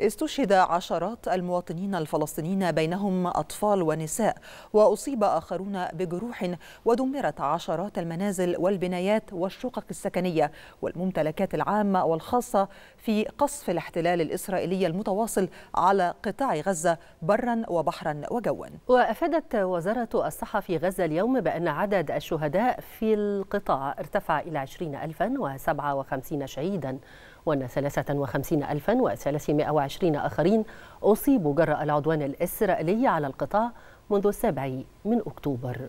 استشهد عشرات المواطنين الفلسطينيين بينهم أطفال ونساء وأصيب آخرون بجروح ودمرت عشرات المنازل والبنايات والشقق السكنية والممتلكات العامة والخاصة في قصف الاحتلال الإسرائيلي المتواصل على قطاع غزة برا وبحرا وجوا وأفادت وزارة الصحة في غزة اليوم بأن عدد الشهداء في القطاع ارتفع إلى 20 ألفا وسبعة وخمسين شهيدا وأن وخمسين ألفا وثلاثمائة 27 آخرين أصيبوا جراء العدوان الإسرائيلي على القطاع منذ السابع من أكتوبر